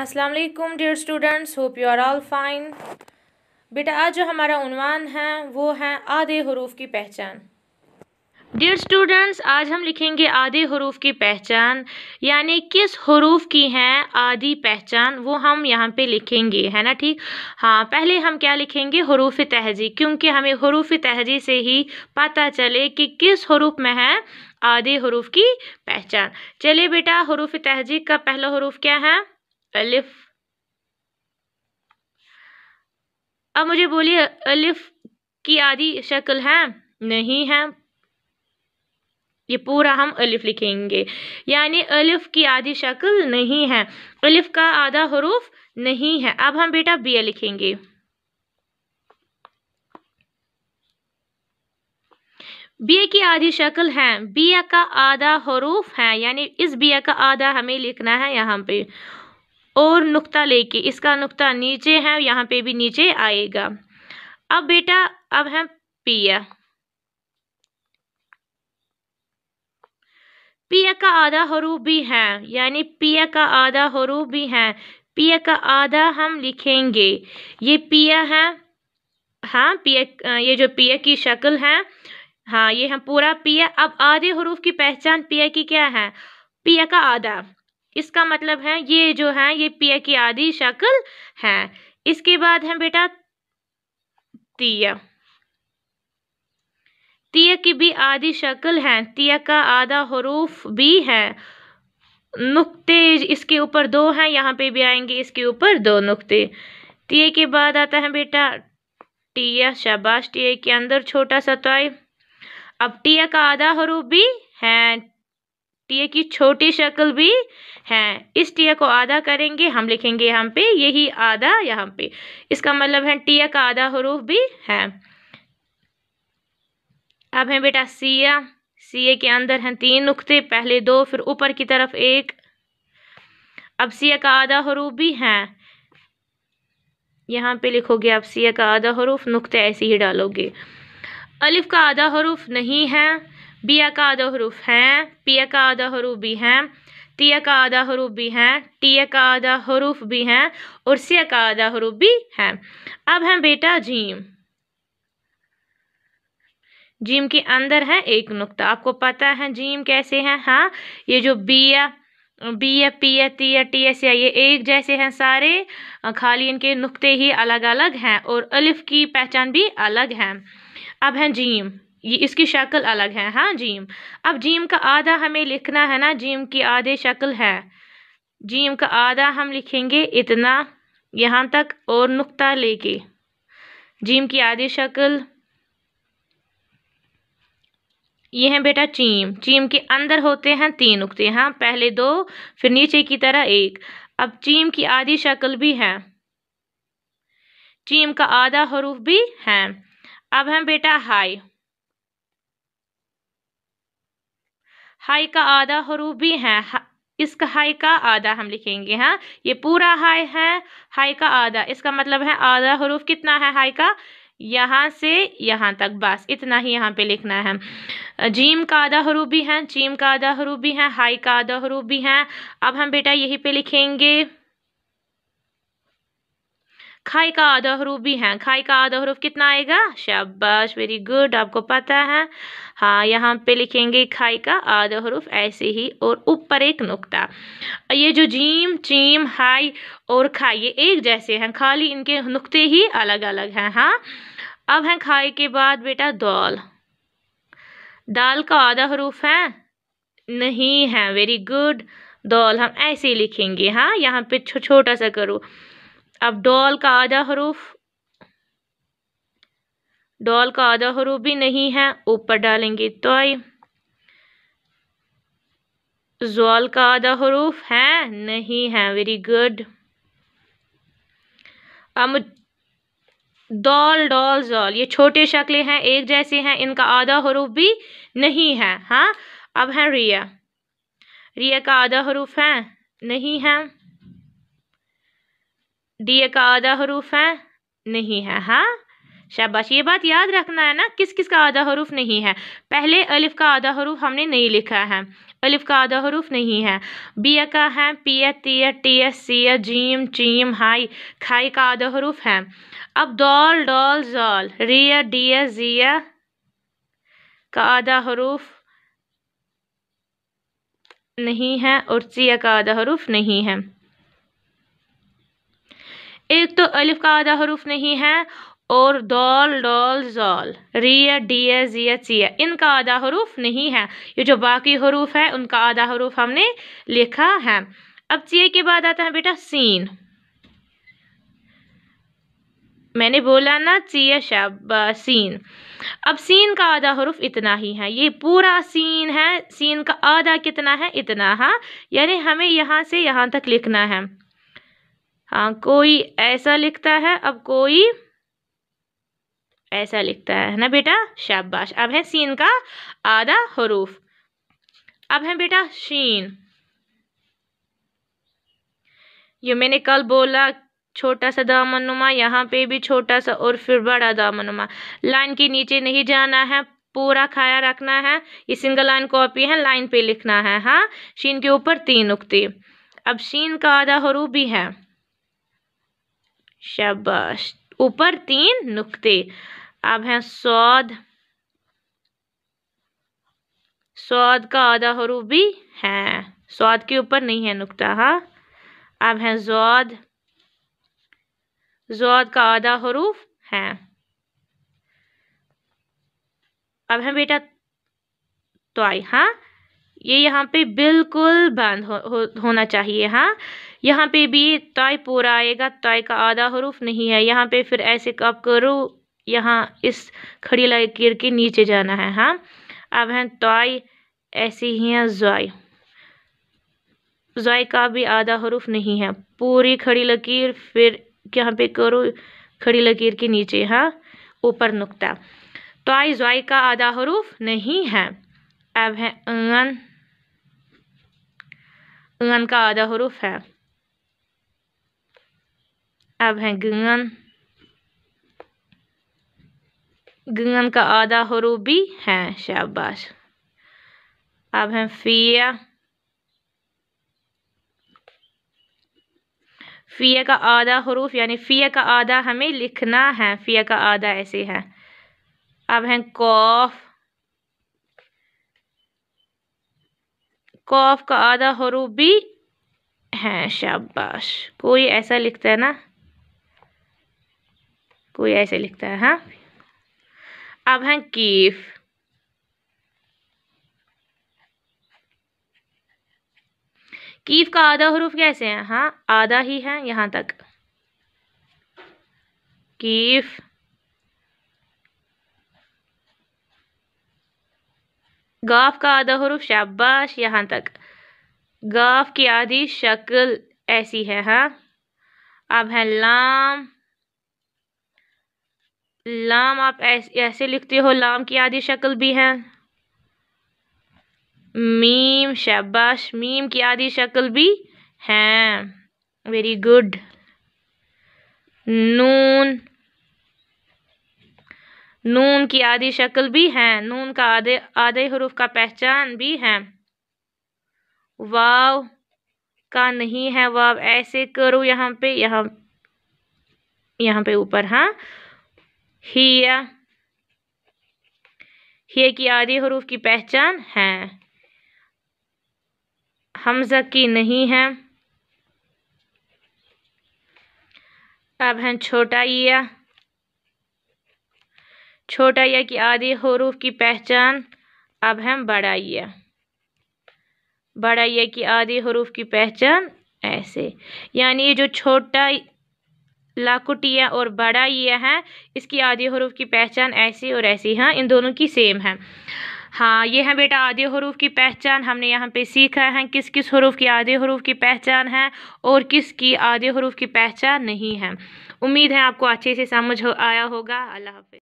अस्सलाम वालेकुम dear students hope you are all fine बेटा आज जो हमारा उनवान है वो है आधे हरूफ की पहचान डियर स्टूडेंट्स आज हम लिखेंगे आधे हरूफ की पहचान यानी किस हरूफ की हैं आधी पहचान वो हम यहाँ पे लिखेंगे है ना ठीक हाँ पहले हम क्या लिखेंगे हरूफ तहजी क्योंकि हमें हरूफ तहजी से ही पता चले कि किस हरूफ में है आधे हरूफ की पहचान चलिए बेटा हरूफ तहजी का पहला हरूफ क्या है अलिफ अब मुझे बोलिए अलिफ की आदि शक्ल है नहीं है ये पूरा हम अलिफ लिखेंगे यानी अलिफ की आदि शक्ल नहीं है अलिफ का आधा हरूफ नहीं है अब हम बेटा बी लिखेंगे बिया की आदि शक्ल है बी का आधा हरूफ है यानी इस बी का आधा हमें लिखना है यहाँ पे और नुक्ता लेके इसका नुक्ता नीचे है यहाँ पे भी नीचे आएगा अब बेटा अब है पिया पिया का आधा हरूफ भी है यानी पिया का आधा हरूफ भी है पिया का आधा हम लिखेंगे ये पिया है हाँ पिया ये जो पिया की शक्ल है हाँ ये हम पूरा पिया अब आधे हरूफ की पहचान पिया की क्या है पिया का आधा इसका मतलब है ये जो है ये पिय की आदि शक्ल है इसके बाद है बेटा तिया तिया की भी आदि शक्ल है तिया का आधा हरूफ भी है नुक्ते इसके ऊपर दो हैं यहाँ पे भी आएंगे इसके ऊपर दो नुक्ते तिये के बाद आता है बेटा टिया शाबाश टिया के अंदर छोटा सा तो अब टिया का आधा हरूफ भी है टीए की छोटी शक्ल भी है इस टीए को आधा करेंगे हम लिखेंगे यहाँ पे यही आधा यहाँ पे इसका मतलब है टीए का आधा हरूफ भी है अब है बेटा सिया सीए के अंदर हैं तीन नुक्ते पहले दो फिर ऊपर की तरफ एक अब सिया का आधा हरूफ भी है यहाँ पे लिखोगे आप सिया का आधा हरूफ नुक्ते ऐसे ही डालोगे अलिफ का आधा हरूफ नहीं है बिया का आधा हरूफ है पिया का आधा हरूफ भी है तिया का आधा हरूफ भी है टिया का आधा हरूफ भी है और सिया का आधा हरूफ भी है अब है बेटा जीम जीम के अंदर है एक नुक्ता आपको पता है जीम कैसे हैं हाँ ये जो बिया ए पिया तिया टीएस या ये एक जैसे हैं सारे खाली इनके नुक्ते ही अलग अलग हैं और अलिफ की पहचान भी अलग है अब हैं जीम ये इसकी शक्ल अलग है हाँ जीम अब जीम का आधा हमें लिखना है ना जीम की आधे शक्ल है जीम का आधा हम लिखेंगे इतना यहाँ तक और नुक्ता लेके जीम की आधी शक्ल ये है बेटा चीम चीम के अंदर होते हैं तीन नुकते हाँ पहले दो फिर नीचे की तरह एक अब चीम की आधी शक्ल भी है चीम का आधा हरूफ भी है अब हम बेटा हाई हाई का आधा हरूफ भी हैं इसका हाई का आधा हम लिखेंगे हाँ ये पूरा हाई है हाई का आधा इसका मतलब है आधा हरूफ कितना है हाई का यहाँ से यहाँ तक बस इतना ही यहाँ पे लिखना है जीम का आधा हरूफ भी है जीम का आधा हरूफ भी हैं हाई का आधा हरूफ भी हैं अब हम बेटा यहीं पे लिखेंगे खाई का आधा हरूफ भी है खाई का आधा हरूफ कितना आएगा शाबाश वेरी गुड आपको पता है हाँ यहाँ पे लिखेंगे खाई का आधा हरूफ ऐसे ही और ऊपर एक नुकता ये जो जीम चीम हाई और खाई ये एक जैसे हैं खाली इनके नुकते ही अलग अलग हैं हाँ अब हैं खाई के बाद बेटा दाल दाल का आधा हरूफ है नहीं है वेरी गुड दाल हम ऐसे लिखेंगे हाँ यहाँ पे छोटा सा करो अब डॉल का आधा हरूफ डॉल का आधा हरूफ भी नहीं है ऊपर डालेंगे आई जोल का आधा हरूफ है नहीं है वेरी गुड अब डॉल डॉल जॉल ये छोटे शक्लें हैं एक जैसे हैं इनका आधा हरूफ भी नहीं है हाँ अब है रिया रिया का आधा हरूफ है नहीं है ए का आधा हरूफ है नहीं है हाँ शाबाश ये बात याद रखना है ना किस किस का आधा हरूफ नहीं है पहले अलिफ का आधा हरूफ हमने नहीं लिखा है अलिफ का आधा हरूफ नहीं है ए का है पी टी तिया सी ए जीम चीम हाई खाई का आधा हरूफ है अब डॉल डॉल जॉल रिया डिया जिया का आधा हरूफ नहीं है और सिया का आधा हरूफ नहीं है एक तो अलिफ का आधा हरूफ नहीं है और दौल डोल जोल रिया डिया जिया चिया इनका आधा हरूफ नहीं है ये जो बाकी हरूफ है उनका आधा हरूफ हमने लिखा है अब चिया के बाद आता है बेटा सीन मैंने बोला ना चिया शब सीन अब सीन का आधा हरूफ इतना ही है ये पूरा सीन है सीन का आधा कितना है इतना है हाँ। यानी हमें यहाँ से यहाँ तक लिखना है हाँ कोई ऐसा लिखता है अब कोई ऐसा लिखता है ना बेटा शाबाश अब है सीन का आधा हरूफ अब है बेटा शीन ये मैंने कल बोला छोटा सा दामनुमा यहाँ पे भी छोटा सा और फिर बड़ा दामनुमा लाइन के नीचे नहीं जाना है पूरा खाया रखना है ये सिंगल लाइन कॉपी है लाइन पे लिखना है हाँ शीन के ऊपर तीन उक्ति अब शीन का आधा हरूफ भी है शाबाश ऊपर तीन नुक्ते अब है सौद सौद का आधा हरूफ भी है सौद के ऊपर नहीं है नुक्ता हा अब है जौद जौद का आधा हरूफ है अब है बेटा तो आई हाँ ये यहाँ पे बिल्कुल बंद हो, हो, होना चाहिए हाँ यहाँ पे भी तय पूरा आएगा तय का आधा हरूफ नहीं है यहाँ पे फिर ऐसे कब करो यहाँ इस खड़ी लकीर के नीचे जाना है हाँ अब हैं तय ऐसे ही हैं जॉय जॉय का भी आधा हरूफ नहीं है पूरी खड़ी लकीर फिर यहाँ पे करो खड़ी लकीर के नीचे हाँ ऊपर नुकता तो आई जॉय का आधा हरूफ नहीं है अब है अन गन का आधा हरूफ है अब है गंगन गंगन का आधा हरूफ भी है शाबाश अब है फिया फ़िया का आधा हरूफ यानी फ़िया का आधा हमें लिखना है फ़िया का आधा ऐसे है अब है कौफ़ कौफ का आधा हरूफ भी है शाबाश कोई ऐसा लिखता है ना कोई ऐसे लिखता है हाँ अब है कीफ कीफ का आधा हरूफ कैसे है हाँ आधा ही है यहां तक कीफ गाफ का आधा हरूफ शाबाश यहाँ तक गाफ की आधी शक्ल ऐसी है हाँ अब है लाम लाम आप ऐसे ऐसे लिखते हो लाम की आधी शक्ल भी है मीम शाबाश मीम की आधी शक्ल भी है वेरी गुड नून नून की आधी शक्ल भी है नून का आधे आधे हरूफ का पहचान भी है वाव का नहीं है वाव ऐसे करो यहाँ पे यहाँ यहाँ पे ऊपर हाँ हिया हिय की आधे हरूफ की पहचान है हमजा की नहीं है अब है छोटा या छोटा या कि आदि हरूफ की पहचान अब हम बड़ा या बड़ा या कि आदि हरूफ की पहचान ऐसे यानी ये जो छोटा लाकुटिया और बड़ा यह है इसकी आदि हरूफ की पहचान ऐसी और ऐसी हाँ इन दोनों की सेम है हाँ ये है बेटा आदि हरूफ की पहचान हमने यहाँ पे सीखा है किस किस हरूफ की आदि हरूफ की पहचान है और किस की आधे हरूफ की पहचान नहीं है उम्मीद है आपको अच्छे से समझ हो आया होगा अल्लाह हाफि